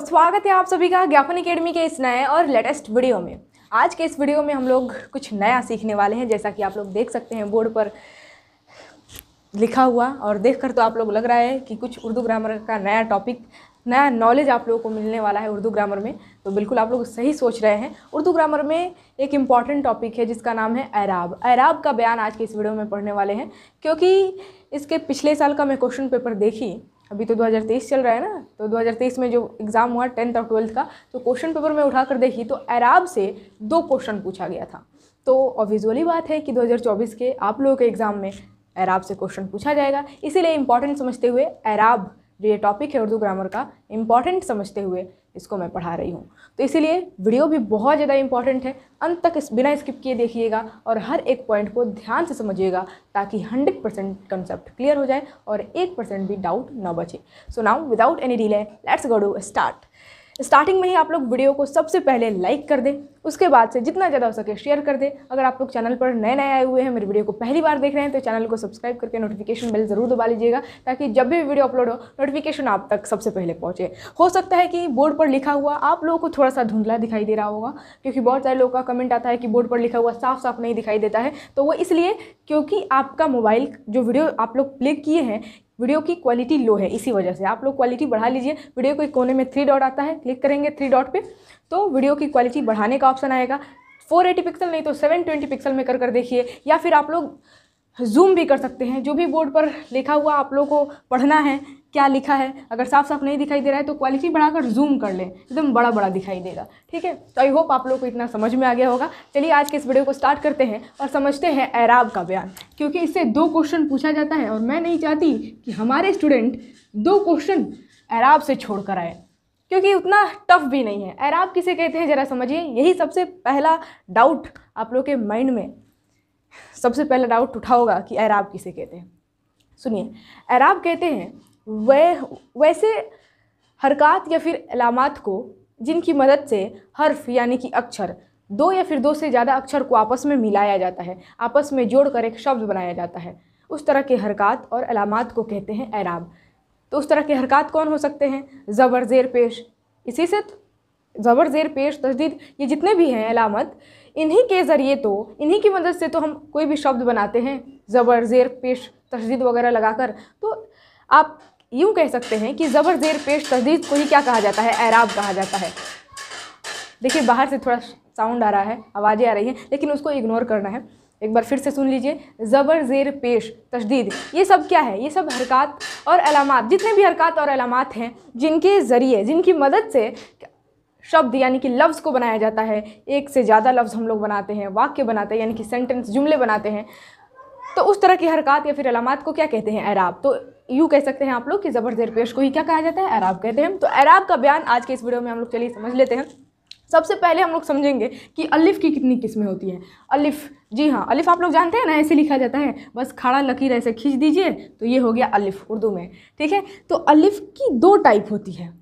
स्वागत है आप सभी का ज्ञापन अकेडमी के इस नए और लेटेस्ट वीडियो में आज के इस वीडियो में हम लोग कुछ नया सीखने वाले हैं जैसा कि आप लोग देख सकते हैं बोर्ड पर लिखा हुआ और देखकर तो आप लोग लग रहा है कि कुछ उर्दू ग्रामर का नया टॉपिक नया नॉलेज आप लोगों को मिलने वाला है उर्दू ग्रामर में तो बिल्कुल आप लोग सही सोच रहे हैं उर्दू ग्रामर में एक इम्पॉर्टेंट टॉपिक है जिसका नाम है ऐराब ऐराब का बयान आज के इस वीडियो में पढ़ने वाले हैं क्योंकि इसके पिछले साल का मैं क्वेश्चन पेपर देखी अभी तो 2023 चल रहा है ना तो 2023 में जो एग्ज़ाम हुआ टेंथ और ट्वेल्थ का तो क्वेश्चन पेपर में उठा कर देखी तो अराब से दो क्वेश्चन पूछा गया था तो ऑब्वियसली बात है कि 2024 के आप लोगों के एग्ज़ाम में अराब से क्वेश्चन पूछा जाएगा इसीलिए इम्पॉर्टेंट समझते हुए अराब जो ये टॉपिक है उर्दू ग्रामर का इम्पॉर्टेंट समझते हुए इसको मैं पढ़ा रही हूँ तो इसीलिए वीडियो भी बहुत ज़्यादा इंपॉर्टेंट है अंत तक इस बिना स्किप किए देखिएगा और हर एक पॉइंट को ध्यान से समझिएगा ताकि 100 परसेंट कंसेप्ट क्लियर हो जाए और एक परसेंट भी डाउट न बचे so now without any delay let's go to start starting में ही आप लोग वीडियो को सबसे पहले लाइक कर दें उसके बाद से जितना ज़्यादा हो सके शेयर कर दें अगर आप लोग चैनल पर नए नए आए हुए हैं मेरे वीडियो को पहली बार देख रहे हैं तो चैनल को सब्सक्राइब करके नोटिफिकेशन बेल ज़रूर दबा लीजिएगा ताकि जब भी वीडियो अपलोड हो नोटिफिकेशन आप तक सबसे पहले पहुँचे हो सकता है कि बोर्ड पर लिखा हुआ आप लोगों को थोड़ा सा धुंधला दिखाई दे रहा होगा क्योंकि बहुत सारे लोगों का कमेंट आता है कि बोर्ड पर लिखा हुआ साफ साफ नहीं दिखाई देता है तो वो इसलिए क्योंकि आपका मोबाइल जो वीडियो आप लोग प्ले किए हैं वीडियो की क्वालिटी लो है इसी वजह से आप लोग क्वालिटी बढ़ा लीजिए वीडियो के कोने में थ्री डॉट आता है क्लिक करेंगे थ्री डॉट पे तो वीडियो की क्वालिटी बढ़ाने का ऑप्शन आएगा 480 पिक्सल नहीं तो 720 पिक्सल में कर कर देखिए या फिर आप लोग जूम भी कर सकते हैं जो भी बोर्ड पर लिखा हुआ आप लोगों को पढ़ना है क्या लिखा है अगर साफ साफ नहीं दिखाई दे रहा है तो क्वालिटी बढ़ाकर जूम कर लें एकदम बड़ा बड़ा दिखाई देगा ठीक है तो आई होप आप लोग को इतना समझ में आ गया होगा चलिए आज के इस वीडियो को स्टार्ट करते हैं और समझते हैं ऐराब का बयान क्योंकि इससे दो क्वेश्चन पूछा जाता है और मैं नहीं चाहती कि हमारे स्टूडेंट दो क्वेश्चन ऐराब से छोड़ कर आए क्योंकि उतना टफ भी नहीं है ऐराब किसे कहते हैं ज़रा समझिए यही सबसे पहला डाउट आप लोग के माइंड में सबसे पहला डाउट उठा होगा कि ऐराब किसे कहते हैं सुनिए ऐराब कहते हैं वह वैसे हरकत या फिर अलामत को जिनकी मदद से हर्फ यानी कि अक्षर दो या फिर दो से ज़्यादा अक्षर को आपस में मिलाया जाता है आपस में जोड़कर एक शब्द बनाया जाता है उस तरह के हरकत और अलामत को कहते हैं ऐराब तो उस तरह के हरकत कौन हो सकते हैं ज़बर ज़ेर पेश इसी से तो, ज़बर ज़ेर पेश तजदीद ये जितने भी हैं अलामत इन्हीं के ज़रिए तो इन्हीं की मदद से तो हम कोई भी शब्द बनाते हैं ज़बर ज़ेर पेश तशदीद वगैरह लगाकर तो आप यूँ कह सकते हैं कि ज़बर ज़ेर पेश तशदीद को ही क्या कहा जाता है एराब कहा जाता है देखिए बाहर से थोड़ा साउंड आ रहा है आवाज़ें आ रही हैं लेकिन उसको इग्नोर करना है एक बार फिर से सुन लीजिए ज़बर ज़ेर पेश तशदीद ये सब क्या है ये सब हरकत और अलामत जितने भी हरकत और अलामत हैं जिनके ज़रिए जिनकी मदद से शब्द यानी कि लफ्ज़ को बनाया जाता है एक से ज़्यादा लफ्ज़ हम लोग बनाते हैं वाक्य बनाते हैं यानी कि सेंटेंस जुमले बनाते हैं तो उस तरह की हरकत या फिर अलामत को क्या कहते हैं ऐराब तो यूँ कह सकते हैं आप लोग कि ज़बर ज़ेर पेश को ही क्या कहा जाता है ऐराब कहते हैं तो एराब का बयान आज के इस वीडियो में हम लोग चलिए समझ लेते हैं सबसे पहले हम लोग समझेंगे कि अलिफ़ की कितनी किस्में होती हैं अलिफ़ जी हाँ अलिफ़ आप लोग जानते हैं ना ऐसे लिखा जाता है बस खड़ा लकीर ऐसे खींच दीजिए तो ये हो गया अलिफ़ उर्दू में ठीक है तो अलिफ़ की दो टाइप होती है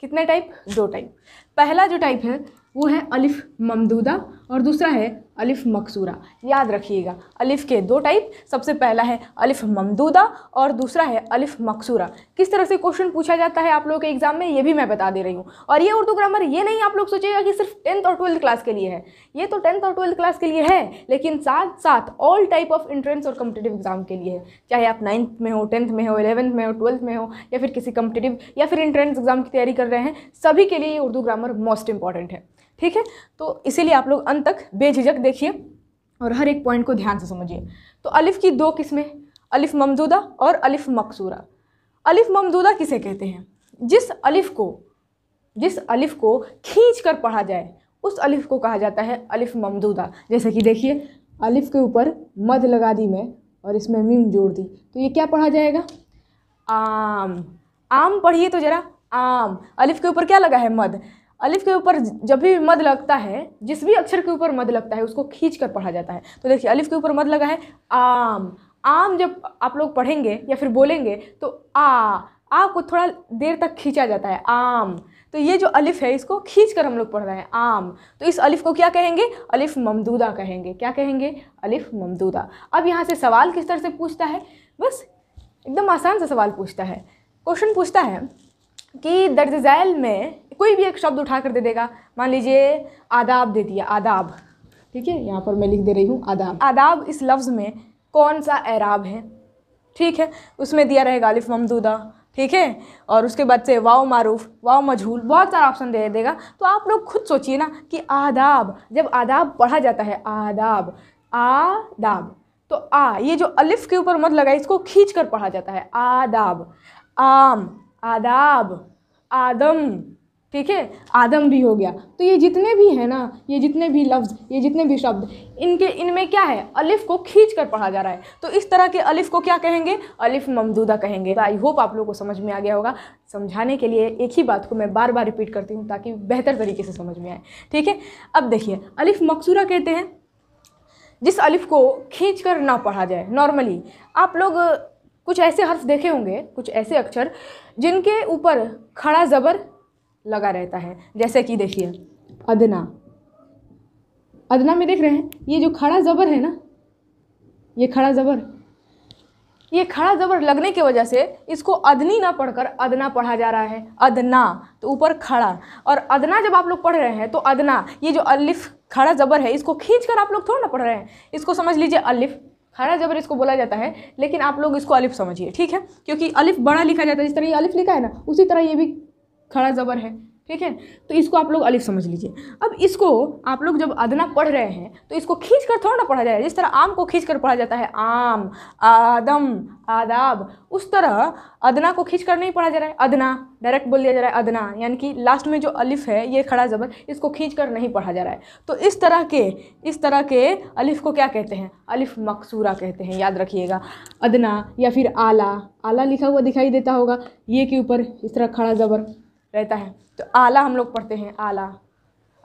कितने टाइप दो टाइप पहला जो टाइप है वो है अलिफ ममदूदा और दूसरा है अलिफ मकसूरा याद रखिएगा अलिफ के दो टाइप सबसे पहला है अलिफ ममदूदा और दूसरा है अलिफ मकसूरा किस तरह से क्वेश्चन पूछा जाता है आप लोगों के एग्जाम में ये भी मैं बता दे रही हूँ और ये उर्दू ग्रामर ये नहीं आप लोग सोचेगा कि सिर्फ टेंथ और ट्वेल्थ क्लास के लिए है ये तो टेंथ और ट्वेल्थ क्लास के लिए है लेकिन साथ साथ ऑल टाइप ऑफ इंट्रेंस और कम्पिटेटिव एग्जाम के लिए है चाहे आप नाइन्थ में हो टेंथ में हो इलेवंथ में हो ट्वेल्थ में हो या फिर किसी कम्पिटेटिव या फिर इंट्रेंस एग्जाम की तैयारी कर रहे हैं सभी के लिए ये उर्दू ग्रामर मोस्ट इंपॉर्टेंट है ठीक है तो इसीलिए आप लोग अंत तक बेझिझक देखिए और हर एक पॉइंट को ध्यान से समझिए तो अलिफ़ की दो किस्में अलिफ़ ममजूदा और अलिफ़ मकसूरा अलिफ़ ममजूदा किसे कहते हैं जिस अलिफ़ को जिस अलिफ़ को खींच कर पढ़ा जाए उस अलिफ़ को कहा जाता है अलिफ़ ममदूदा जैसे कि देखिए अलिफ़ के ऊपर मध लगा दी मैं और इसमें मीम जोड़ दी तो ये क्या पढ़ा जाएगा आम आम पढ़िए तो ज़रा आम अलिफ़ के ऊपर क्या लगा है मध अलिफ के ऊपर जब भी मद लगता है जिस भी अक्षर के ऊपर मद लगता है उसको खींच कर पढ़ा जाता है तो देखिए अलिफ के ऊपर मद लगा है आम आम जब आप लोग पढ़ेंगे या फिर बोलेंगे तो आ आ को थोड़ा देर तक खींचा जाता है आम तो ये जो अलिफ है इसको खींच कर हम लोग पढ़ रहे हैं आम तो इस अलिफ को क्या कहेंगे अलिफ ममदूदा कहेंगे क्या कहेंगे अलिफ ममदूदा अब यहाँ से सवाल किस तरह से पूछता है बस एकदम आसान सा सवाल पूछता है क्वेश्चन पूछता है कि दर्ज झैल में कोई भी एक शब्द उठा कर दे देगा मान लीजिए आदाब दे दिया आदाब ठीक है यहाँ पर मैं लिख दे रही हूँ आदाब आदाब इस लफ्ज़ में कौन सा ऐराब है ठीक है उसमें दिया रहेगा गालिफ ममदूदा ठीक है और उसके बाद से वाओ मारूफ वाओ मजहूल बहुत सारा ऑप्शन दे देगा तो आप लोग खुद सोचिए ना कि आदाब जब आदाब पढ़ा जाता है आदाब आदाब तो आ ये जो अलिफ के ऊपर मत लगा इसको खींच कर पढ़ा जाता है आदाब आम आदाब आदम ठीक है आदम भी हो गया तो ये जितने भी हैं ना ये जितने भी लफ्ज़ ये जितने भी शब्द इनके इनमें क्या है अलिफ़ को खींच कर पढ़ा जा रहा है तो इस तरह के अलिफ़ को क्या कहेंगे अलिफ़ ममदूदा कहेंगे तो आई होप आप लोगों को समझ में आ गया होगा समझाने के लिए एक ही बात को मैं बार बार रिपीट करती हूँ ताकि बेहतर तरीके से समझ में आए ठीक है अब देखिए अलिफ़ मकसूरा कहते हैं जिस अलिफ़ को खींच कर ना पढ़ा जाए नॉर्मली आप लोग कुछ ऐसे हर्फ देखे होंगे कुछ ऐसे अक्षर जिनके ऊपर खड़ा ज़बर लगा रहता है जैसे कि देखिए अदना अदना में देख रहे हैं ये जो खड़ा ज़बर है ना ये खड़ा ज़बर ये खड़ा ज़बर लगने की वजह से इसको अदनी ना पढ़कर अदना पढ़ा जा रहा है अदना तो ऊपर खड़ा और अदना जब आप लोग पढ़ रहे हैं तो अदना ये जो अलिफ खड़ा ज़बर है इसको खींच कर आप लोग थोड़ा ना पढ़ रहे हैं इसको समझ लीजिए अलिफ खड़ा जबर इसको बोला जाता है लेकिन आप लोग इसको अलिफ समझिए ठीक है क्योंकि अलिफ बड़ा लिखा जाता है जिस तरह ये अलिफ लिखा है ना उसी तरह ये भी खड़ा ज़बर है ठीक है तो इसको आप लोग अलिफ समझ लीजिए अब इसको आप लोग जब अदना पढ़ रहे हैं तो इसको खींच कर थोड़ा ना पढ़ा जाए जिस तरह आम को खींच कर पढ़ा जाता है आम आदम आदाब उस तरह अदना को खींच कर नहीं पढ़ा जा रहा है अदना डायरेक्ट बोल दिया जा रहा है अदना यानी कि लास्ट में जो अलिफ है ये खड़ा ज़बर इसको खींच कर नहीं पढ़ा जा रहा है तो इस तरह के इस तरह के अलिफ को क्या कहते हैं अलिफ मकसूरा कहते हैं याद रखिएगा अदना या फिर आला आला लिखा हुआ दिखाई देता होगा ये के ऊपर इस तरह खड़ा ज़बर रहता है तो आला हम लोग पढ़ते हैं आला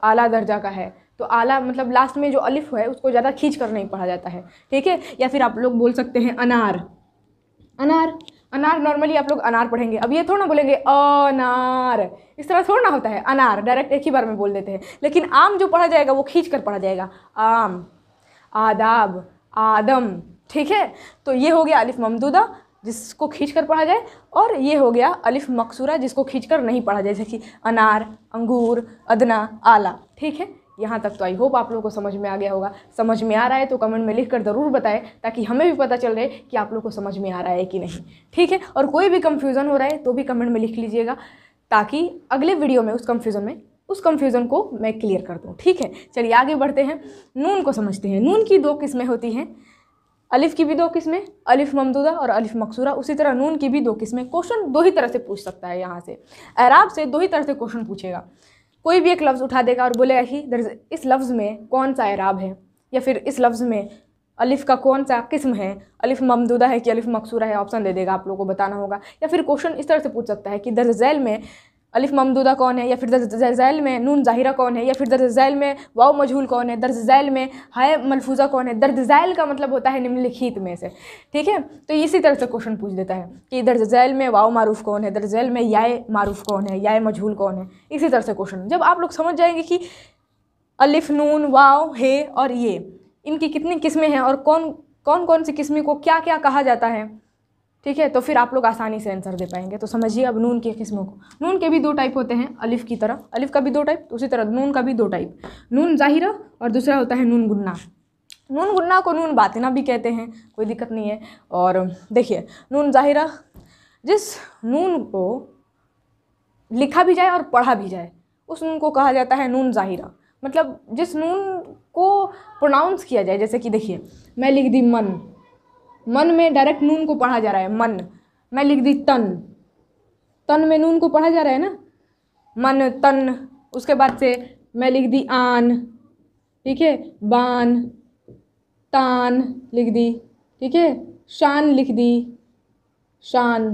आला दर्जा का है तो आला मतलब लास्ट में जो अलिफ है उसको ज़्यादा खींच कर नहीं पढ़ा जाता है ठीक है या फिर आप लोग बोल सकते हैं अनार अनार अनार नॉर्मली आप लोग अनार पढ़ेंगे अब ये थोड़ा ना बोलेंगे अनार इस तरह थोड़ा ना होता है अनार डायरेक्ट एक ही बार में बोल देते हैं लेकिन आम जो पढ़ा जाएगा वो खींच कर पढ़ा जाएगा आम आदाब आदम ठीक है तो ये हो गया अलिफ ममदूदा जिसको खींच कर पढ़ा जाए और ये हो गया अलिफ मकसूरा जिसको खींच कर नहीं पढ़ा जाए जैसे कि अनार अंगूर अदना आला ठीक है यहाँ तक तो आई होप आप लोगों को समझ में आ गया होगा समझ में आ रहा है तो कमेंट में लिख कर ज़रूर बताएं ताकि हमें भी पता चल रहे कि आप लोग को समझ में आ रहा है कि नहीं ठीक है और कोई भी कन्फ्यूज़न हो रहा है तो भी कमेंट में लिख लीजिएगा ताकि अगले वीडियो में उस कन्फ्यूज़न में उस कन्फ्यूज़न को मैं क्लियर कर दूँ ठीक है चलिए आगे बढ़ते हैं नून को समझते हैं नून की दो किस्में होती हैं अलिफ की भी दो किस्में अलिफ ममदूदा और अलिफ मकसूरा उसी तरह नून की भी दो किस्में क्वेश्चन दो ही तरह से पूछ सकता है यहाँ से अराब से दो ही तरह से क्वेश्चन पूछेगा कोई भी एक लफ्ज़ उठा देगा और बोलेगा कि दर इस लफ्ज़ में कौन सा अराब है या फिर इस लफ्ज़ में अलिफ का कौन सा किस्म है अलिफ ममदूदा है कि अलिफ मकसूरा है ऑप्शन दे देगा आप लोगों को बताना होगा या फिर क्वेश्चन इस तरह से पूछ सकता है कि दर में अलिफ ममदूदा कौन है या फिर जैल में नून ज़ाहिरा कौन है या फिर दर्ज जैल में वाओ मजहूल कौन है दर्ज़ जैल में हाय मलफूज़ा कौन है दर्ज जैल का मतलब होता है निम्नलिखित में से ठीक है तो इसी तरह से क्वेश्चन पूछ देता है कि जैल में वाओ मारूफ कौन है दर्ज जैल में याए मारूफ कौन है याए मजहूल कौन है इसी तरह से क्वेश्चन जब आप लोग समझ जाएंगे कि अलिफ नून वाओ हे और ये इनकी कितनी किस्में हैं और कौन कौन कौन सी किस्में को क्या क्या कहा जाता है ठीक है तो फिर आप लोग आसानी से आंसर दे पाएंगे तो समझिए अब नून की किस्मों को नून के भी दो टाइप होते हैं अलिफ की तरह अलिफ का भी दो टाइप उसी तरह नून का भी दो टाइप नून ज़ाहिरा और दूसरा होता है नून गुन्ना नून गुन्ना को नून बातना भी कहते हैं कोई दिक्कत नहीं है और देखिए नून ज़ाहिरा जिस नून को लिखा भी जाए और पढ़ा भी जाए उस नून को कहा जाता है नून ज़ाहिरा मतलब जिस नून को प्रोनाउंस किया जाए जैसे कि देखिए मैं लिख दी मन मन में डायरेक्ट नून को पढ़ा जा रहा है मन मैं लिख दी तन तन में नून को पढ़ा जा रहा है ना मन तन उसके बाद से मैं लिख दी आन ठीक है बान तान लिख दी ठीक है शान लिख दी शान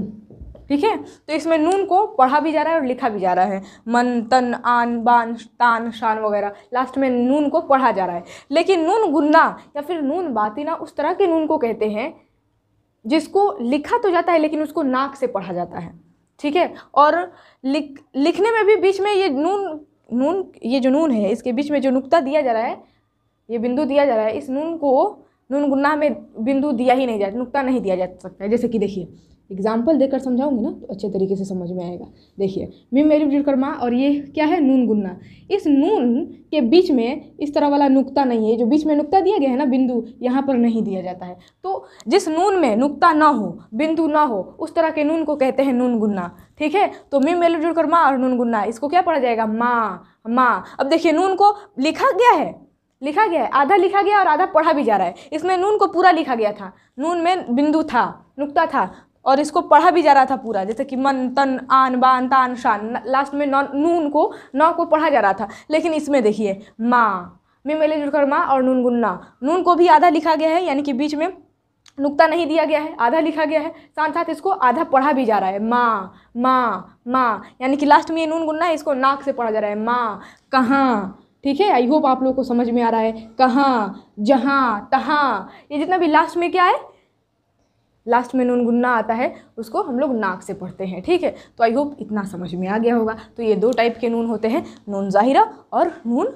ठीक है तो इसमें नून को पढ़ा भी जा रहा है और लिखा भी जा रहा है मन तन आन बान तान शान वगैरह लास्ट में नून को पढ़ा जा रहा है लेकिन नून गुन्ना या फिर नून बातिना उस तरह के नून को कहते हैं जिसको लिखा तो जाता है लेकिन उसको नाक से पढ़ा जाता है ठीक है और लिख लिखने में भी बीच में ये नून नून ये जो नून है इसके बीच में जो नुकता दिया जा रहा है ये बिंदु दिया जा रहा है इस नून को नून गुन्ना में बिंदु दिया ही नहीं जा नुकता नहीं दिया जा सकता है जैसे कि देखिए एग्जाम्पल देकर समझाऊंगी ना तो अच्छे तरीके से समझ में आएगा देखिए मिम एलिफ माँ और ये क्या है नून गुन्ना इस नून के बीच में इस तरह वाला नुक्ता नहीं है जो बीच में नुक्ता दिया गया है ना बिंदु यहाँ पर नहीं दिया जाता है तो जिस नून में नुक्ता ना हो बिंदु ना हो उस तरह के नून को कहते हैं नून गुन्ना ठीक है तो मिम एलिफ जुड़कर्मा और नून गुन्ना इसको क्या पढ़ा जाएगा माँ माँ अब देखिए नून को लिखा गया है लिखा गया है आधा लिखा गया और आधा पढ़ा भी जा रहा है इसमें नून को पूरा लिखा गया था नून में बिंदु था नुक्ता था और इसको पढ़ा भी जा रहा था पूरा जैसे कि मन तन आन बान तान शान लास्ट में नौ नून को नौ को पढ़ा जा रहा था लेकिन इसमें देखिए माँ में मेले जुड़कर माँ और नून गुन्ना नून को भी आधा लिखा गया है यानी कि बीच में नुक्ता नहीं दिया गया है आधा लिखा गया है साथ साथ इसको आधा पढ़ा भी जा रहा है माँ माँ माँ यानी कि लास्ट में ये नून गुन्ना है इसको नाक से पढ़ा जा रहा है माँ कहाँ ठीक है आई होप आप लोग को समझ में आ रहा है कहाँ जहाँ तहाँ ये जितना भी लास्ट में क्या है लास्ट में नून गुन्ना आता है उसको हम लोग नाक से पढ़ते हैं ठीक है तो आई होप इतना समझ में आ गया होगा तो ये दो टाइप के नून होते हैं नून ज़ाहिरा और नून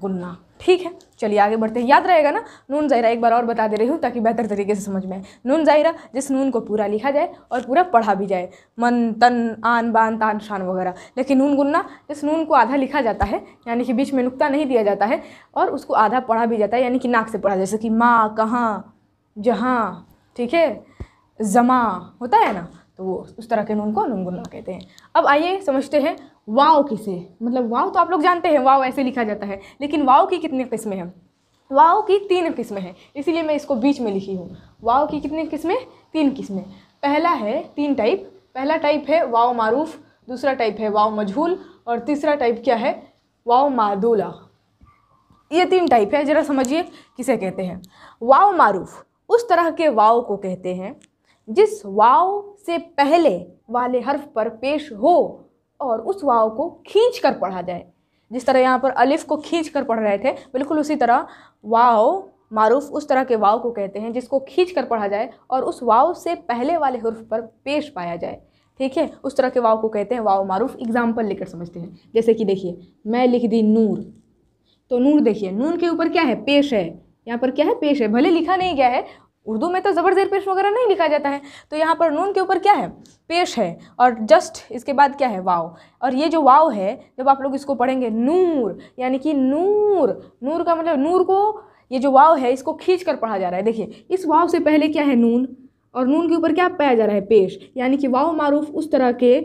गुन्ना ठीक है चलिए आगे बढ़ते हैं याद रहेगा ना नून ज़ाहिरा एक बार और बता दे रही हूँ ताकि बेहतर तरीके से समझ में आए नून ज़ाहिरा जिस नून को पूरा लिखा जाए और पूरा पढ़ा भी जाए मन तन आन बान तान शान वगैरह लेकिन नून गुन्ना जिस नून को आधा लिखा जाता है यानी कि बीच में नुकता नहीं दिया जाता है और उसको आधा पढ़ा भी जाता है यानी कि नाक से पढ़ा जैसे कि माँ कहाँ जहाँ ठीक है जमा होता है ना तो वो उस तरह के नून को नूनगुन्ना कहते हैं अब आइए समझते हैं वाव किसे मतलब वाव तो आप लोग जानते हैं वाव ऐसे लिखा जाता है लेकिन वाव की कितनी किस्में हैं वाव की तीन किस्में हैं इसीलिए मैं इसको बीच में लिखी हूँ वाव की कितनी किस्में तीन किस्में पहला है तीन टाइप पहला टाइप है वाव मारूफ दूसरा टाइप है वाव मजहूल और तीसरा टाइप क्या है वाव मादूला ये तीन टाइप है ज़रा समझिए किसे कहते हैं वाव मारूफ उस तरह के वाव को कहते हैं जिस वाव से पहले वाले हर्फ पर पेश हो और उस वाव को खींच कर पढ़ा जाए जिस तरह यहाँ पर अलिफ को खींच कर पढ़ रहे थे बिल्कुल उसी तरह वाव मारूफ उस तरह के वाव को कहते हैं जिसको खींच कर पढ़ा जाए और उस वाव से पहले वाले हर्फ पर पेश पाया जाए ठीक है उस तरह के वाव को कहते हैं वाव मारूफ एग्जाम्पल लेकर समझते हैं जैसे कि देखिए मैं लिख दी नूर तो नूर देखिए नून के ऊपर क्या है पेश है यहाँ पर क्या है पेश है भले लिखा नहीं गया है उर्दू में तो ज़बर जेर पेश वगैरह नहीं लिखा जाता है तो यहाँ पर नून के ऊपर क्या है पेश है और जस्ट इसके बाद क्या है वाव और ये जो वाव है जब आप लोग इसको पढ़ेंगे नूर यानी कि नूर नूर का मतलब नूर को ये जो वाव है इसको खींच कर पढ़ा जा रहा है देखिए इस वाव से पहले क्या है नून और नून के ऊपर क्या पाया जा रहा है पेश यानी कि वाव मारूफ उस तरह के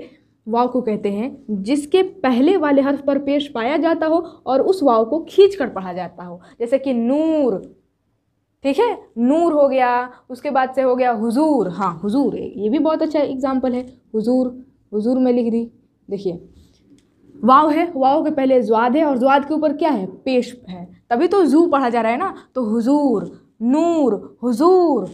वाव को कहते हैं जिसके पहले वाले हर्फ पर पेश पाया जाता हो और उस वाव को खींच कर पढ़ा जाता हो जैसे कि नूर ठीक है नूर हो गया उसके बाद से हो गया हुजूर हाँ हुजूर ये भी बहुत अच्छा एग्ज़ाम्पल है हुजूर हुजूर में लिख दी देखिए वाव है वाव के पहले जुआद है और जवाद के ऊपर क्या है पेश है तभी तो जू पढ़ा जा रहा है ना तो हुजूर नूर हुजूर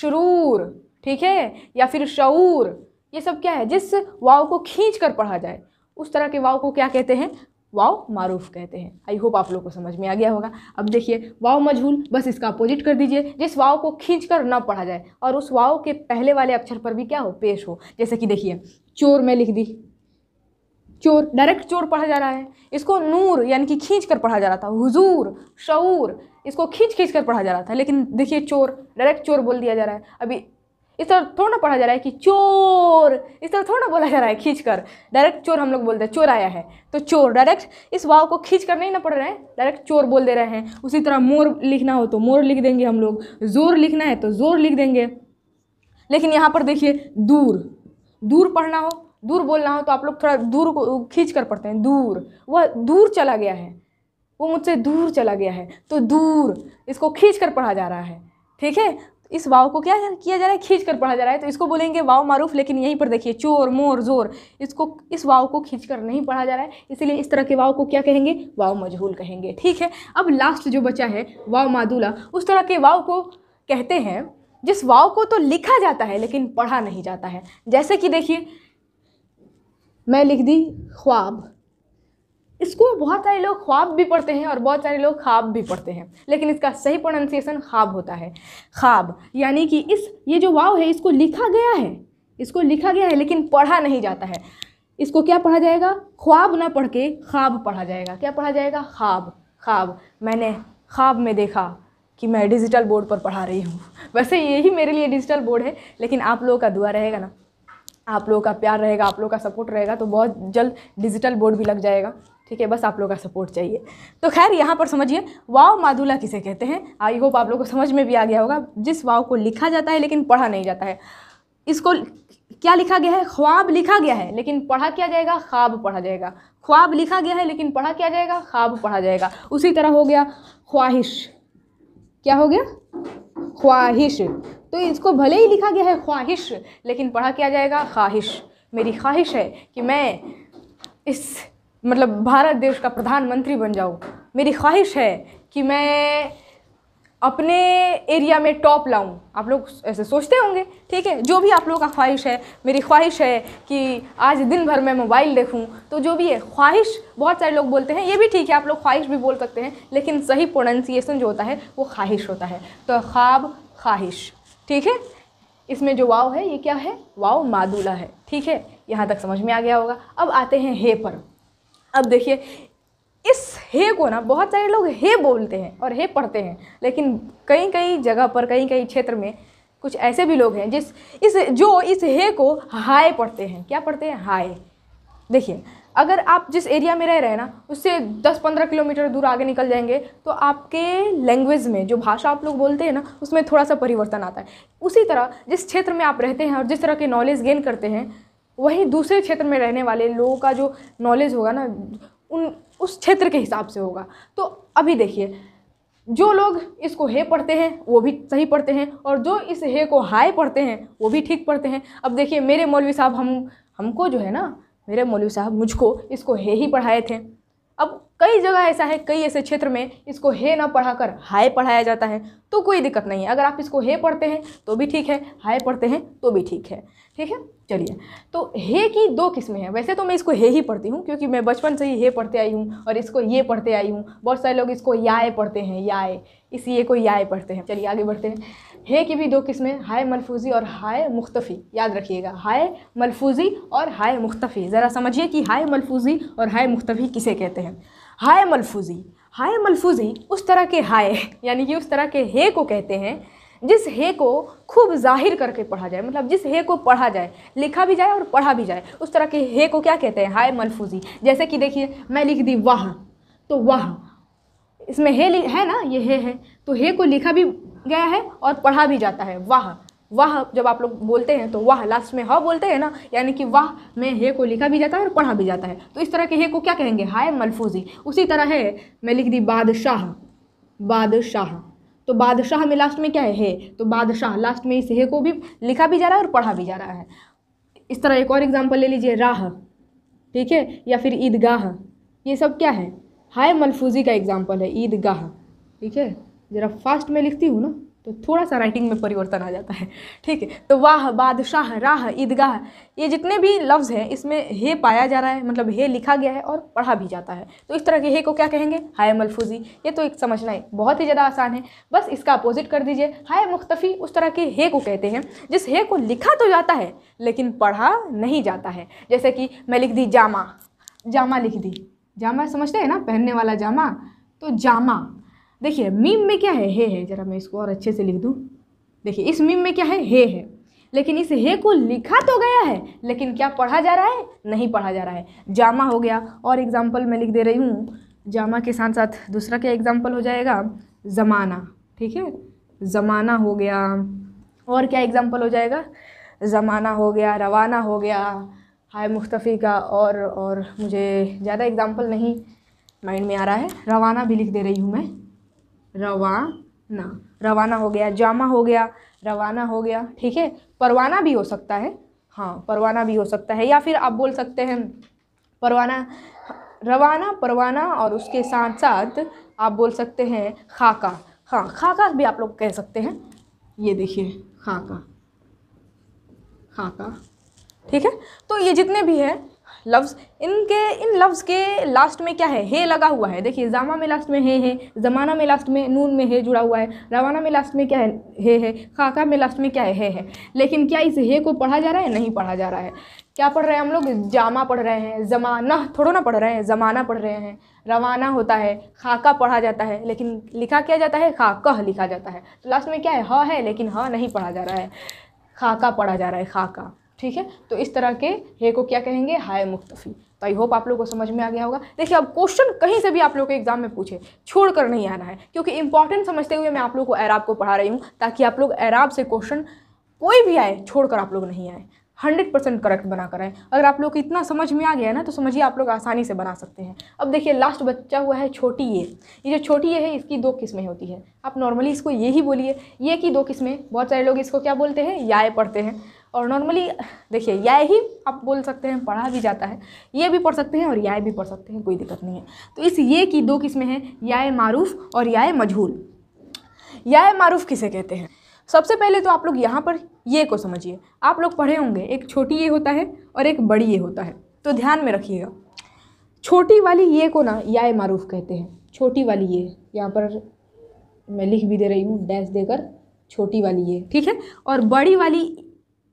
शरूर ठीक है या फिर शूर ये सब क्या है जिस वाव को खींच कर पढ़ा जाए उस तरह के वाव को क्या कहते हैं वाव मारूफ कहते हैं आई होप आप लोग को समझ में आ गया होगा अब देखिए वाव मजहूल बस इसका अपोजिट कर दीजिए जिस वाव को खींच कर ना पढ़ा जाए और उस वाव के पहले वाले अक्षर पर भी क्या हो पेश हो जैसे कि देखिए चोर में लिख दी चोर डायरेक्ट चोर पढ़ा जा रहा है इसको नूर यानी कि खींच कर पढ़ा जा रहा था हुजूर शऊर इसको खींच खींच कर पढ़ा जा रहा था लेकिन देखिए चोर डायरेक्ट चोर बोल दिया जा रहा है अभी इस तरह थोड़ा ना पढ़ा जा रहा है कि चोर इस तरह थोड़ा ना बोला जा रहा है खींच कर डायरेक्ट चोर हम लोग बोलते हैं चोर आया है तो चोर डायरेक्ट इस वाव को खींच कर नहीं ना पढ़ रहे हैं डायरेक्ट चोर बोल दे रहे हैं उसी तरह मोर लिखना हो तो मोर लिख देंगे हम लोग जोर लिखना है तो जोर लिख देंगे लेकिन यहाँ पर देखिए दूर दूर पढ़ना हो दूर बोलना हो तो आप लोग थोड़ा दूर को खींच कर पढ़ते हैं दूर वह दूर चला गया है वो मुझसे दूर चला गया है तो दूर इसको खींच कर पढ़ा जा रहा है ठीक है इस वाव को क्या किया जा रहा है खींच कर पढ़ा जा रहा है तो इसको बोलेंगे वाव मारूफ लेकिन यहीं पर देखिए चोर मोर जोर इसको इस वाव को खींच कर नहीं पढ़ा जा रहा है इसीलिए इस तरह के वाव को क्या कहेंगे वाव मजहूल कहेंगे ठीक है अब लास्ट जो बचा है वाव मादूला उस तरह के वाव को कहते हैं जिस वाव को तो लिखा जाता है लेकिन पढ़ा नहीं जाता है जैसे कि देखिए मैं लिख दी ख्वाब इसको बहुत सारे लोग ख्वाब भी पढ़ते हैं और बहुत सारे लोग ख्वाब भी पढ़ते हैं लेकिन इसका सही प्रोनाउंसिएशन ख्वाब होता है ख्वाब यानी कि इस ये जो वाव है इसको लिखा गया है इसको लिखा गया है लेकिन पढ़ा नहीं जाता है इसको क्या पढ़ा जाएगा ख्वाब ना पढ़ के ख्वाब पढ़ा जाएगा क्या पढ़ा जाएगा ख्वाब ख्वाब मैंने ख्वाब में देखा कि मैं डिजिटल बोर्ड पर पढ़ा रही हूँ वैसे यही मेरे लिए डिजिटल बोर्ड है लेकिन आप लोगों का दुआ रहेगा ना आप लोगों का प्यार रहेगा आप लोगों का सपोर्ट रहेगा तो बहुत जल्द डिजिटल बोर्ड भी लग जाएगा ठीक है बस आप लोग का सपोर्ट चाहिए तो खैर यहाँ पर समझिए वाव माधुला किसे कहते हैं आई होप आप लोग को समझ में भी आ गया होगा जिस वाव को लिखा जाता है लेकिन पढ़ा नहीं जाता है इसको क्या लिखा गया है ख्वाब लिखा गया है लेकिन पढ़ा क्या जाएगा ख्वाब पढ़ा जाएगा ख्वाब लिखा गया है लेकिन पढ़ा क्या जाएगा ख्वाब पढ़ा जाएगा उसी तरह हो गया ख्वाहिश क्या हो गया ख्वाहिश तो इसको भले ही लिखा गया है ख्वाहिश लेकिन पढ़ा क्या जाएगा ख्वाहिश मेरी ख्वाहिश है कि मैं इस मतलब भारत देश का प्रधानमंत्री बन जाऊँ मेरी ख्वाहिश है कि मैं अपने एरिया में टॉप लाऊं आप लोग ऐसे सोचते होंगे ठीक है जो भी आप लोगों का ख्वाहिश है मेरी ख्वाहिश है कि आज दिन भर मैं मोबाइल देखूं तो जो भी है ख्वाहिश बहुत सारे लोग बोलते हैं ये भी ठीक है आप लोग ख्वाहिश भी बोल सकते हैं लेकिन सही प्रोनाउंसिएशन जो होता है वो ख्वाहिश होता है तो ख्वाब ख्वाहिश ठीक है इसमें जो वाव है ये क्या है वाव मादूला है ठीक है यहाँ तक समझ में आ गया होगा अब आते हैं हे पर अब देखिए इस हे को ना बहुत सारे लोग हे बोलते हैं और हे पढ़ते हैं लेकिन कई कई जगह पर कई कई क्षेत्र में कुछ ऐसे भी लोग हैं जिस इस जो इस हे को हाय पढ़ते हैं क्या पढ़ते हैं हाय देखिए अगर आप जिस एरिया में रह रहे हैं ना उससे 10-15 किलोमीटर दूर आगे निकल जाएंगे तो आपके लैंग्वेज में जो भाषा आप लोग बोलते हैं ना उसमें थोड़ा सा परिवर्तन आता है उसी तरह जिस क्षेत्र में आप रहते हैं और जिस तरह के नॉलेज गेन करते हैं वहीं दूसरे क्षेत्र में रहने वाले लोगों का जो नॉलेज होगा ना उन उस क्षेत्र के हिसाब से होगा तो अभी देखिए जो लोग इसको हे पढ़ते हैं वो भी सही पढ़ते हैं और जो इस हे को हाय पढ़ते हैं वो भी ठीक पढ़ते हैं अब देखिए मेरे मौलवी साहब हम हमको जो है ना मेरे मौलवी साहब मुझको इसको हे ही पढ़ाए थे अब कई जगह ऐसा है कई ऐसे क्षेत्र में इसको हे ना पढ़ाकर हाय पढ़ाया जाता है तो कोई दिक्कत नहीं है अगर आप इसको हे पढ़ते हैं तो भी ठीक है हाय पढ़ते हैं तो भी ठीक है ठीक है चलिए तो हे की दो किस्में हैं वैसे तो मैं इसको हे ही पढ़ती हूँ क्योंकि मैं बचपन से ही हे पढ़ते आई हूँ और इसको ये पढ़ते आई हूँ बहुत सारे लोग इसको याए पढ़ते हैं याए इस ये को याए पढ़ते हैं चलिए आगे बढ़ते हैं है की भी दो किस्में हाय मलफूजी और हाय मुख्तफ़ी याद रखिएगा हाय मलफूजी और हाय मुख्तफ़ी ज़रा समझिए कि हाय मलफूजी और हाय मुख्तफ़ी किसे कहते हैं हाय मलफूजी हाय मलफूजी उस तरह के हाय यानी कि उस तरह के हे को कहते हैं जिस हे को खूब जाहिर करके पढ़ा जाए मतलब जिस हे को पढ़ा जाए लिखा भी जाए और पढ़ा भी जाए उस तरह के हे को क्या कहते हैं हाय मलफूजी जैसे कि देखिए मैं लिख दी वाह तो वाह इसमें हे है ना ये हे है तो हे को लिखा भी गया है और पढ़ा भी जाता है वाह वाह जब आप लोग बोलते हैं तो वाह लास्ट में ह हाँ बोलते हैं ना यानी कि वाह में हे को लिखा भी जाता है और पढ़ा भी जाता है तो इस तरह के हे को क्या कहेंगे हाय मलफूजी उसी तरह है मैं लिख दी बादशाह बादशाह तो बादशाह में लास्ट में क्या है हे तो बादशाह लास्ट में इस हे को भी लिखा भी जा रहा है और पढ़ा भी जा रहा है इस तरह एक और एग्जाम्पल ले लीजिए राह ठीक है या फिर ईदगाह ये सब क्या है हाय मलफूजी का एग्ज़ाम्पल है ईदगाह ठीक है ज़रा फास्ट में लिखती हूँ ना तो थोड़ा सा राइटिंग में परिवर्तन आ जाता है ठीक है तो वाह बादशाह राह ईदगाह ये जितने भी लफ्ज़ हैं इसमें हे पाया जा रहा है मतलब हे लिखा गया है और पढ़ा भी जाता है तो इस तरह के हे को क्या कहेंगे हाय मलफूजी ये तो एक समझना है बहुत ही ज़्यादा आसान है बस इसका अपोजिट कर दीजिए हाय मुख्तफ़ी उस तरह के हे को कहते हैं जिस हे को लिखा तो जाता है लेकिन पढ़ा नहीं जाता है जैसे कि मैं लिख दी जामा जामा लिख दी जामा समझते हैं ना पहनने वाला जामा तो जामा देखिए मीम में क्या है हे है ज़रा मैं इसको और अच्छे से लिख दूँ देखिए इस मीम में क्या है हे है लेकिन इस हे को लिखा तो गया है लेकिन क्या पढ़ा जा रहा है नहीं पढ़ा जा रहा है जामा हो गया और एग्ज़ाम्पल मैं लिख दे रही हूँ जामा के साथ साथ दूसरा क्या एग्ज़ाम्पल हो जाएगा ज़माना ठीक है ज़माना हो गया और क्या एग्ज़ाम्पल हो जाएगा ज़माना हो गया रवाना हो गया हाय मुख्तफ़ी का और और मुझे ज़्यादा एग्ज़ाम्पल नहीं माइंड में आ रहा है रवाना भी लिख दे रही हूँ मैं रवाना रवाना हो गया जामा हो गया रवाना हो गया ठीक है परवाना भी हो सकता है हाँ परवाना भी हो सकता है या फिर आप बोल सकते हैं परवाना रवाना परवाना और उसके साथ साथ आप बोल सकते हैं खाका हाँ खाका भी आप लोग कह सकते हैं ये देखिए खाका खाका ठीक है तो ये जितने भी हैं लफ्ज़ इनके इन लफ्ज़ के लास्ट में क्या है हे लगा हुआ है देखिए जामा में लास्ट में हे है ज़माना में लास्ट में नून में हे जुड़ा हुआ है रवाना में लास्ट में क्या है हे है खाका में लास्ट में क्या है हे है लेकिन क्या इस हे को पढ़ा जा रहा है नहीं पढ़ा जा रहा है क्या पढ़ रहे हैं हम लोग जामा पढ़ रहे हैं जमाना थोड़ा ना पढ़ रहे हैं ज़माना पढ़ रहे हैं रवाना होता है खाका पढ़ा जाता है लेकिन लिखा क्या जाता है खाकह लिखा जाता है तो लास्ट में क्या है ह है लेकिन ह नहीं पढ़ा जा रहा है खाका पढ़ा जा रहा है खाका ठीक है तो इस तरह के हे को क्या कहेंगे हाय मुख्तफ़ी तो आई होप आप लोगों को समझ में आ गया होगा देखिए अब क्वेश्चन कहीं से भी आप लोग के एग्जाम में पूछे छोड़ कर नहीं आना है क्योंकि इंपॉर्टेंट समझते हुए मैं आप लोग को एराब को पढ़ा रही हूँ ताकि आप लोग एराब से क्वेश्चन कोई भी आए छोड़ कर आप लोग नहीं आए हंड्रेड परसेंट करेक्ट बना कर आए अगर आप लोग को इतना समझ में आ गया है ना तो समझिए आप लोग आसानी से बना सकते हैं अब देखिए लास्ट बच्चा हुआ है छोटी ये ये जो छोटी ये है इसकी दो किस्में होती है आप नॉर्मली इसको ये ही बोलिए ये की दो किस्में बहुत सारे लोग इसको क्या बोलते हैं याए पढ़ते हैं और नॉर्मली देखिए या ही आप बोल सकते हैं पढ़ा भी जाता है ये भी पढ़ सकते हैं और याय भी पढ़ सकते हैं कोई दिक्कत नहीं है तो इस ये की दो किस्में हैं याय मारूफ और याय मजहूल याय मारूफ किसे कहते हैं सबसे पहले तो आप लोग यहाँ पर ये को समझिए आप लोग पढ़े होंगे एक छोटी ये होता है और एक बड़ी ये होता है तो ध्यान में रखिएगा छोटी वाली ये को ना याय मारूफ कहते हैं छोटी वाली ये यहाँ पर मैं लिख भी दे रही हूँ डैश देकर छोटी वाली ये ठीक है और बड़ी वाली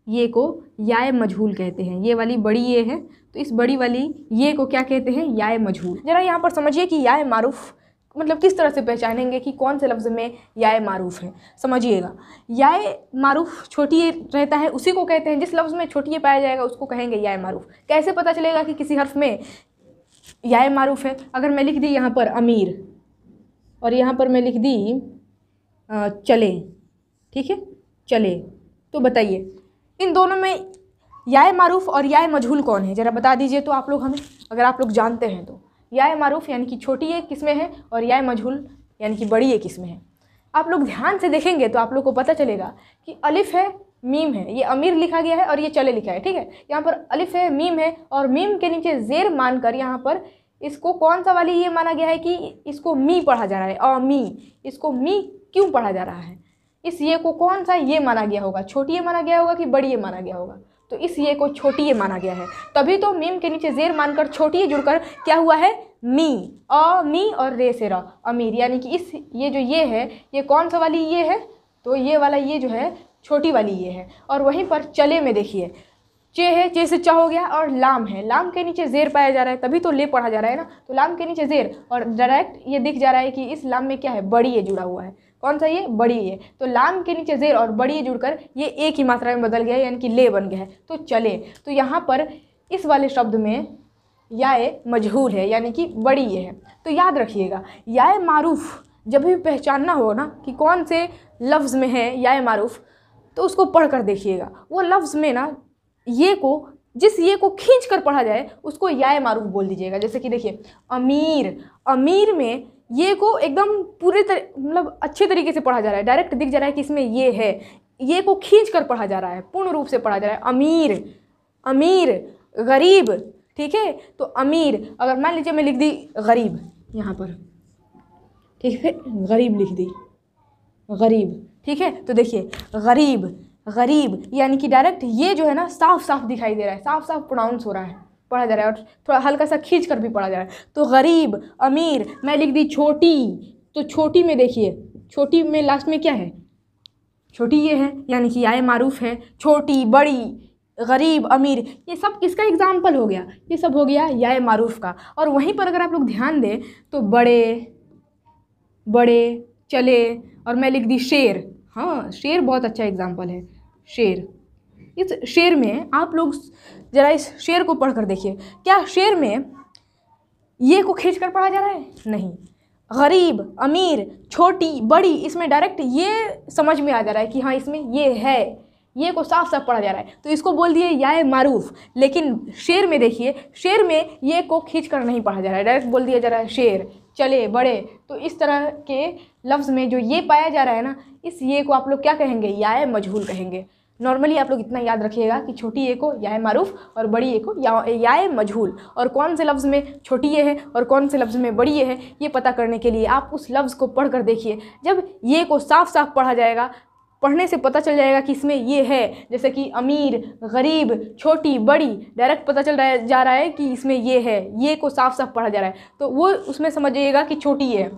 ये को याय मजहूल कहते हैं ये वाली बड़ी ये है तो इस बड़ी वाली ये को क्या कहते हैं याय मजहूल ज़रा यहाँ पर समझिए कि याय मारूफ़ मतलब किस तरह से पहचानेंगे कि कौन से लफ्ज़ में याय मारूफ़ है समझिएगा याय मारूफ़ छोटी रहता है उसी को कहते हैं जिस लफ्ज़ में छोटी पाया जाएगा उसको कहेंगे याय मारूफ़ कैसे पता चलेगा कि किसी हर्फ में याय मारूफ़ है अगर मैं लिख दी यहाँ पर अमीर और यहाँ पर मैं लिख दी चले ठीक है चले तो बताइए इन दोनों में याय मारूफ और याय मजहूल कौन है ज़रा बता दीजिए तो आप लोग हमें अगर आप लोग जानते हैं तो याय मारूफ यानी कि छोटी एक किस्में हैं और याय मजहूल यानी कि बड़ी एक किस्में हैं आप लोग ध्यान से देखेंगे तो आप लोग को पता चलेगा कि अलिफ़ है मीम है ये अमीर लिखा गया है और ये चले लिखा है ठीक है यहाँ पर अलिफ़ है मीम है और मीम के नीचे जेर मान कर यहाँ पर इसको कौन सा वाली ये माना गया है कि इसको मी पढ़ा जा रहा है और मी इसको मी क्यों पढ़ा जा रहा है इस ये को कौन सा ये माना गया होगा छोटी ये माना गया होगा कि बड़ी ये माना गया होगा तो इस ये को छोटी ये माना गया है तभी तो मीम के नीचे जेर मानकर छोटी ये जुड़कर क्या हुआ है मी अ मी और रे से रा अमीर यानी कि इस ये जो ये है ये कौन सा वाली ये है तो ये वाला ये जो है छोटी वाली ये है और वहीं पर चले में देखिए चे है चे से च हो गया और लाम है लाम के नीचे जेर पाया जा रहा है तभी तो ले पढ़ा जा रहा है ना तो लाम के नीचे जेर और डायरेक्ट ये दिख जा रहा है कि इस लाम में क्या है बड़ी ये जुड़ा हुआ है कौन सा ये बड़ी ये तो लाम के नीचे ज़ेर और बड़ी ये जुड़कर ये एक ही मात्रा में बदल गया यानी कि ले बन गया है तो चले तो यहाँ पर इस वाले शब्द में या मजहूल है यानी कि बड़ी ये है तो याद रखिएगा या मारूफ जब भी पहचानना हो ना कि कौन से लफ्ज़ में है या मारूफ तो उसको पढ़ कर देखिएगा वो लफ्ज़ में ना ये को जिस ये को खींच कर पढ़ा जाए उसको या मारूफ बोल दीजिएगा जैसे कि देखिए अमीर अमीर में ये को एकदम पूरे मतलब अच्छे तरीके से पढ़ा जा रहा है डायरेक्ट दिख जा रहा है कि इसमें ये है ये को खींच कर पढ़ा जा रहा है पूर्ण रूप से पढ़ा जा रहा है अमीर अमीर गरीब ठीक है तो अमीर अगर मान लीजिए मैं लिख दी गरीब यहाँ पर ठीक है गरीब लिख दी गरीब ठीक है तो देखिए गरीब गरीब यानी कि डायरेक्ट ये जो है ना साफ साफ दिखाई दे रहा है साफ साफ प्रोनाउंस हो रहा है पढ़ा जा रहा है और थोड़ा हल्का सा खींच कर भी पढ़ा जा रहा है तो गरीब अमीर मैं लिख दी छोटी तो छोटी में देखिए छोटी में लास्ट में क्या है छोटी ये है यानी कि आय मारूफ है छोटी बड़ी गरीब अमीर ये सब किसका एग्ज़ाम्पल हो गया ये सब हो गया याय मारूफ का और वहीं पर अगर आप लोग ध्यान दें तो बड़े बड़े चले और मैं लिख दी शेर हाँ शेर बहुत अच्छा एग्ज़ाम्पल है शेर इस शेर में आप लोग ज़रा इस शेर को पढ़ कर देखिए क्या शेर में ये को खींच कर पढ़ा जा रहा है नहीं गरीब अमीर छोटी बड़ी इसमें डायरेक्ट ये समझ में आ जा रहा है कि हाँ इसमें ये है ये को साफ साफ पढ़ा जा रहा है तो इसको बोल दिए या मारूफ लेकिन शेर में देखिए शेर में ये को खींच कर नहीं पढ़ा जा रहा है डायरेक्ट बोल दिया जा रहा है शेर चले बड़े तो इस तरह के लफ्ज़ में जो ये पाया जा रहा है ना इस ये को आप लोग क्या कहेंगे या मजहूल कहेंगे नॉर्मली आप लोग इतना याद रखिएगा कि छोटी ए को या मारूफ और बड़ी ए को या याए मजहूल और कौन से लफ्ज़ में छोटी ए है और कौन से लफ्ज़ में बड़ी ए है ये पता करने के लिए आप उस लफ्ज़ को पढ़ कर देखिए जब ये को साफ साफ पढ़ा जाएगा पढ़ने से पता चल जाएगा कि इसमें ये है जैसे कि अमीर गरीब छोटी बड़ी डायरेक्ट पता चल रहा जा रहा है कि इसमें ये है ये को साफ साफ पढ़ा जा रहा है तो वो उसमें समझिएगा कि छोटी है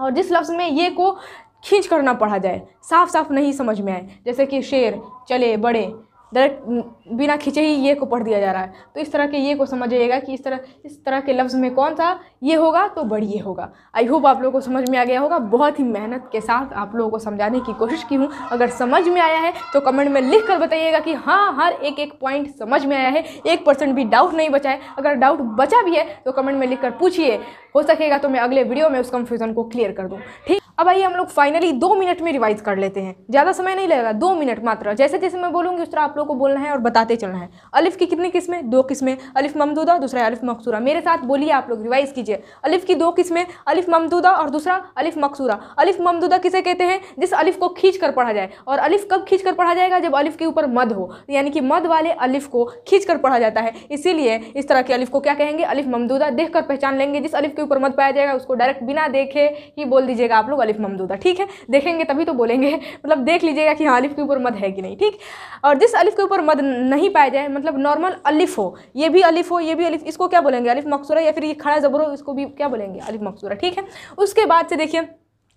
और जिस लफ्ज़ में ये को खींच कर ना पढ़ा जाए साफ साफ नहीं समझ में आए जैसे कि शेर चले बड़े डायरेक्ट बिना खींचे ही ये को पढ़ दिया जा रहा है तो इस तरह के ये को समझिएगा कि इस तरह इस तरह के लफ्ज़ में कौन सा ये होगा तो बड़ी होगा आई होप आप लोगों को समझ में आ गया होगा बहुत ही मेहनत के साथ आप लोगों को समझाने की कोशिश की हूँ अगर समझ में आया है तो कमेंट में लिख कर बताइएगा कि हाँ हर एक एक पॉइंट समझ में आया है एक परसेंट भी डाउट नहीं बचा है अगर डाउट बचा भी है तो कमेंट में लिख कर पूछिए हो सकेगा तो मैं अगले वीडियो में उस कन्फ्यूज़न को क्लियर कर दूँ ठीक अब आइए हम लोग फाइनली दो मिनट में रिवाइज कर लेते हैं ज़्यादा समय नहीं लगेगा दो मिनट मात्र जैसे जैसे मैं बोलूँगी उस तरह आप लोग को बोलना है और बताते चलना है अलिफ की कितनी किस्में दो किस्में अलिफ ममदूदा दूसरा अलिफ मकसूरा मेरे साथ बोलिए आप लोग रिवाइज़ कीजिए अलिफ की दो किस्में अलिफ ममदूदा और दूसरा अलिफ मकसूरा अलिफ ममदूदा किसे कहते हैं जिस अलिफ को खींच कर पढ़ा जाए और अलिफ कब खींच कर पढ़ा जाएगा जब अलिफ के ऊपर मद हो यानी कि मद वाले अलिफ को खींच कर पढ़ा जाता है इसीलिए इस तरह के अलिफ को क्या कहेंगे अलिफ ममदूदा देख कर पहचान लेंगे जिस अलिफ के ऊपर मद पाया जाएगा उसको डायरेक्ट बिना देखे ही बोल दीजिएगा आप लोग अलिफ ममदूदा ठीक है देखेंगे तभी तो बोलेंगे मतलब देख लीजिएगा कि हाँ अलिफ के ऊपर मद है कि नहीं ठीक और जिस अलिफ के ऊपर मद नहीं पाया जाए मतलब नॉर्मल अलिफ हो ये भी अलिफ हो ये भी अलिफ इसको क्या बोलेंगे अलिफ मकसूरा या फिर ये खड़ा ज़बर हो इसको भी क्या बोलेंगे अलिफ मकसूरा ठीक है उसके बाद से देखिए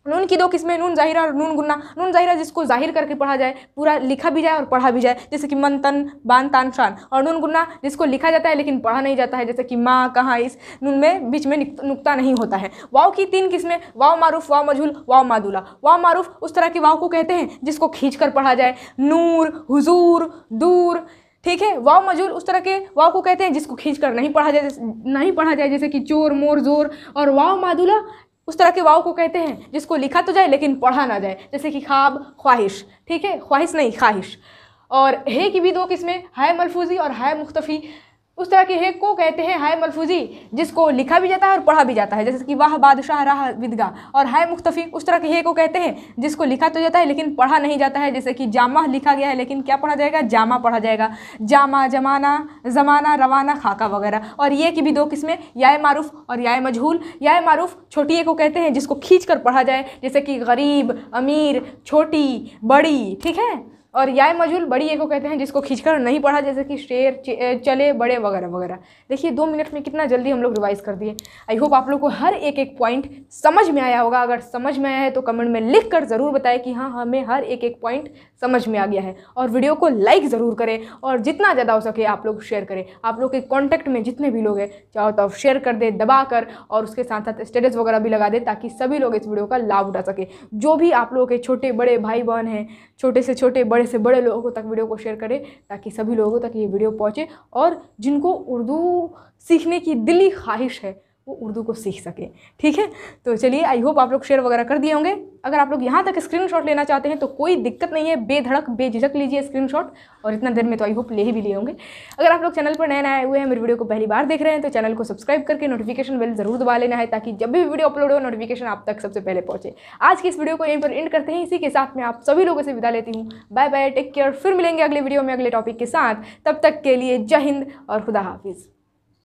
नून की दो किस्में नून जाहिरा और नून गुन्ना नून जाहिरा जिसको जाहिर करके पढ़ा जाए पूरा लिखा भी जाए और पढ़ा भी जाए जैसे कि मन तन बान तान शान और नून गुन्ना जिसको लिखा जाता है लेकिन पढ़ा नहीं जाता है जैसे कि माँ कहाँ इस नून में बीच में नुकता नहीं होता है वाव की तीन किस्में वाव मारूफ वाव मझूल वाव मादूला वाव मारूफ उस तरह के वाव को कहते हैं जिसको खींच कर पढ़ा जाए नूर हुजूर दूर ठीक है वाव मजूल उस तरह के वाव को कहते हैं जिसको खींच कर नहीं पढ़ा जाए नहीं पढ़ा जाए जैसे कि चोर मोर जोर और वाव मादुला उस तरह के वाव को कहते हैं जिसको लिखा तो जाए लेकिन पढ़ा ना जाए जैसे कि ख्वाब ख्वाहिश ठीक है ख्वाहिश नहीं ख्वाहिश और हे की भी दो किस्में हाय मलफूजी और हाय मुख्तफ़ी उस तरह के हेक को कहते हैं हाय मलफूजी जिसको लिखा भी जाता है और पढ़ा भी जाता है जैसे कि वाह बादशाह राह विदगा और हाय मुख्तफ़ी उस तरह के हे को कहते हैं जिसको लिखा तो जाता है लेकिन पढ़ा नहीं जाता है जैसे कि जामा लिखा गया है लेकिन क्या पढ़ा जाएगा जामा पढ़ा जाएगा जामा जमाना जमाना रवाना खाका वगैरह और ये की भी दो किस्में याय मारूफ और याय मजहूल याय मारूफ छोटी ये को कहते हैं जिसको खींच कर पढ़ा जाए जैसे कि गरीब अमीर छोटी बड़ी ठीक है और याय मजूल बड़ी ए को कहते हैं जिसको खींचकर नहीं पढ़ा जैसे कि शेर चले बड़े वगैरह वगैरह देखिए दो मिनट में कितना जल्दी हम लोग रिवाइज़ कर दिए आई होप आप लोग को हर एक एक पॉइंट समझ में आया होगा अगर समझ में आया है तो कमेंट में लिख कर ज़रूर बताएं कि हाँ हमें हर एक एक पॉइंट समझ में आ गया है और वीडियो को लाइक ज़रूर करें और जितना ज़्यादा हो सके आप लोग शेयर करें आप लोग के कॉन्टैक्ट में जितने भी लोग हैं चाहो तो शेयर कर दें दबा कर और उसके साथ साथ स्टेटस वगैरह भी लगा दें ताकि सभी लोग इस वीडियो का लाभ उठा सके जो भी आप लोगों के छोटे बड़े भाई बहन हैं छोटे से छोटे बड़े बड़े से बड़े लोगों तक वीडियो को शेयर करें ताकि सभी लोगों तक ये वीडियो पहुँचे और जिनको उर्दू सीखने की दिली ख्वाहिश है वो उर्दू को सीख सके ठीक है तो चलिए आई होप आप लोग शेयर वगैरह कर दिए होंगे अगर आप लोग यहाँ तक स्क्रीनशॉट लेना चाहते हैं तो कोई दिक्कत नहीं है बेधड़क बेझिझक लीजिए स्क्रीनशॉट और इतना देर में तो आई होप ले ही भी लिए होंगे अगर आप लोग चैनल पर नए नए आए हुए हैं मेरे वीडियो को पहली बार देख रहे हैं तो चैनल को सब्सक्राइब करके नोटिफिकेशन बिल जरूर दबा लेना है ताकि जब भी वीडियो अपलोड हो नोटिफिकेशन आप तक सबसे पहले पहुँचे आज की इस वीडियो को यहीं पर एंड करते हैं इसी के साथ मैं आप सभी लोगों से विदा लेती हूँ बाय बाय टेक केयर फिर मिलेंगे अगले वीडियो में अगले टॉपिक के साथ तब तक के लिए जय हिंद और खुदा हाफिज़